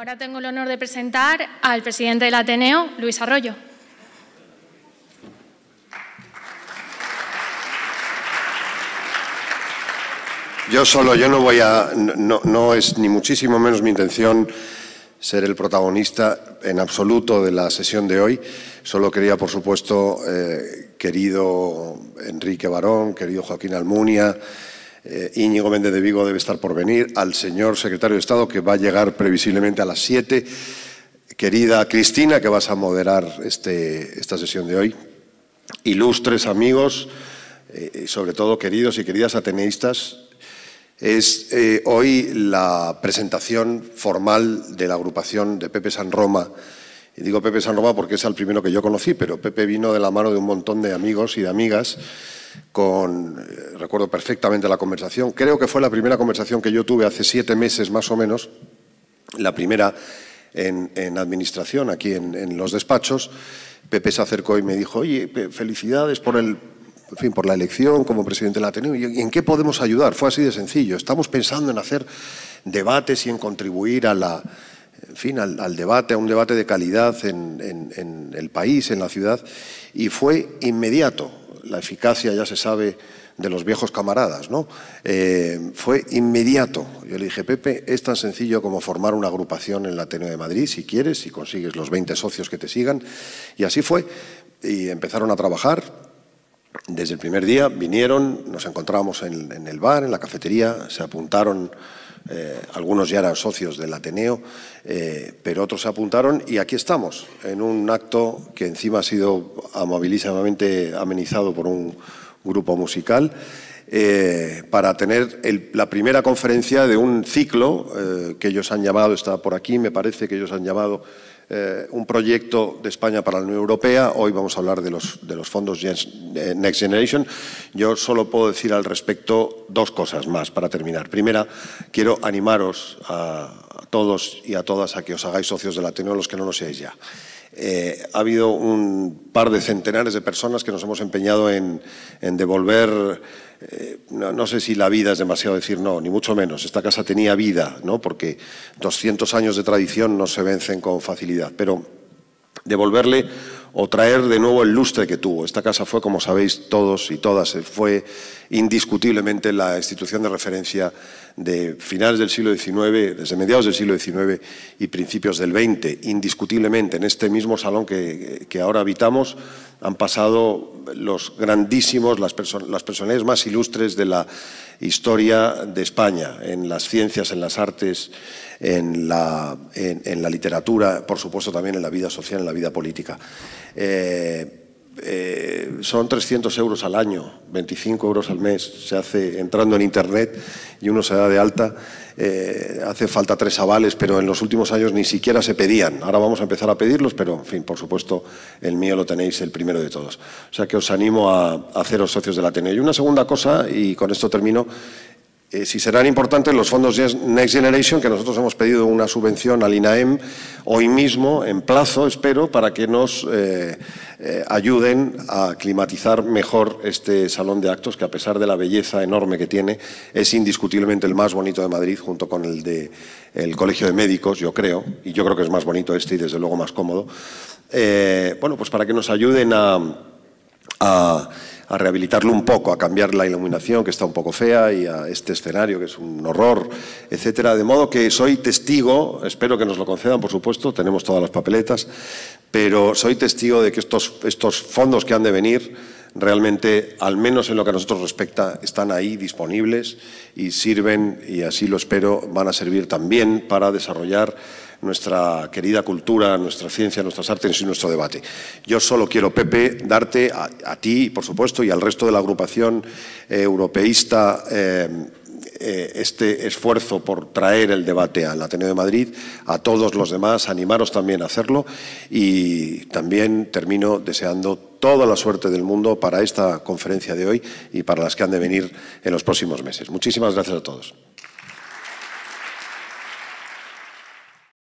ahora tengo el honor de presentar al presidente del Ateneo, Luis Arroyo. Yo solo, yo no voy a, no, es ni muchísimo menos mi intención ser el protagonista en absoluto de la sesión de hoy. Solo quería, por supuesto, eh, querido Enrique Barón, querido Joaquín Almunia, eh, Íñigo Méndez de Vigo debe estar por venir, al señor secretario de Estado, que va a llegar previsiblemente a las 7. Querida Cristina, que vas a moderar este, esta sesión de hoy. Ilustres amigos, eh, sobre todo queridos y queridas ateneístas, es eh, hoy la presentación formal de la agrupación de Pepe San Roma. Y digo Pepe San Roma porque es el primero que yo conocí, pero Pepe vino de la mano de un montón de amigos y de amigas con, eh, recuerdo perfectamente la conversación, creo que fue la primera conversación que yo tuve hace siete meses más o menos, la primera en, administración, aquí en, los despachos, Pepe se acercó y me dijo, oye, felicidades por el... fin, por la elección como presidente de la Ateneo. ¿Y en qué podemos ayudar? Fue así de sencillo. Estamos pensando en hacer debates y en contribuir a la, fin, al, debate, a un debate de calidad en, el país, en la ciudad, y fue inmediato la eficacia ya se sabe de los viejos camaradas, ¿no? Eh, fue inmediato. Yo le dije, Pepe, es tan sencillo como formar una agrupación en la Ateneo de Madrid, si quieres, si consigues los 20 socios que te sigan. Y así fue. Y empezaron a trabajar. Desde el primer día vinieron, nos encontrábamos en el bar, en la cafetería, se apuntaron eh, algunos ya eran socios del Ateneo, eh, pero otros se apuntaron y aquí estamos, en un acto que encima ha sido amabilísimamente amenizado por un grupo musical. Eh, para tener la primera conferencia de un ciclo que ellos han llamado, está por aquí, me parece que ellos han llamado eh, un proyecto de España para la Unión Europea. Hoy vamos a hablar de los, fondos eh, Next Generation. Yo solo puedo decir al respecto dos cosas más para terminar. Primera, quiero animaros a, todos y a todas a que os hagáis socios de la Ateneo, los que no lo seáis ya. Eh, ha habido un par de centenares de personas que nos hemos empeñado en, devolver, eh, no, sé si la vida es demasiado decir no, ni mucho menos. Esta casa tenía vida, ¿no? porque 200 años de tradición no se vencen con facilidad, pero devolverle o traer de nuevo el lustre que tuvo. Esta casa fue, como sabéis todos y todas, eh, fue indiscutiblemente la institución de referencia de finales del siglo XIX, desde mediados del siglo XIX y principios del XX. Indiscutiblemente, en este mismo salón que, ahora habitamos han pasado los grandísimos, las, personas las personalidades más ilustres de la historia de España, en las ciencias, en las artes, en en la literatura, por supuesto también en la vida social, en la vida política. Eh, eh, son 300 euros al año, 25 euros al mes, se hace entrando en Internet y uno se da de alta, eh, hace falta tres avales, pero en los últimos años ni siquiera se pedían. Ahora vamos a empezar a pedirlos, pero, en fin, por supuesto, el mío lo tenéis el primero de todos. O sea que os animo a, haceros socios de la Ateneo. Y una segunda cosa, y con esto termino, eh, si serán importantes los fondos Next Generation, que nosotros hemos pedido una subvención al INAEM hoy mismo, en plazo, espero, para que nos eh, eh, ayuden a climatizar mejor este salón de actos, que a pesar de la belleza enorme que tiene, es indiscutiblemente el más bonito de Madrid, junto con el de Colegio de Médicos, yo creo, y yo creo que es más bonito este y desde luego más cómodo. bueno, pues para que nos ayuden a a rehabilitarlo un poco, a cambiar la iluminación que está un poco fea y a este escenario que es un horror, etcétera. De modo que soy testigo, espero que nos lo concedan, por supuesto, tenemos todas las papeletas, pero soy testigo de que estos, estos fondos que han de venir realmente, al menos en lo que a nosotros respecta, están ahí disponibles y sirven, y así lo espero, van a servir también para desarrollar nuestra querida cultura, nuestra ciencia, nuestras artes y nuestro debate. Yo solo quiero, Pepe, darte a, ti, por supuesto, y al resto de la agrupación eh, europeísta. Eh, eh, este esfuerzo por traer el debate al Ateneo de Madrid, a todos los demás, animaros también a hacerlo y también termino deseando toda la suerte del mundo para esta conferencia de hoy y para las que han de venir en los próximos meses. Muchísimas gracias a todos.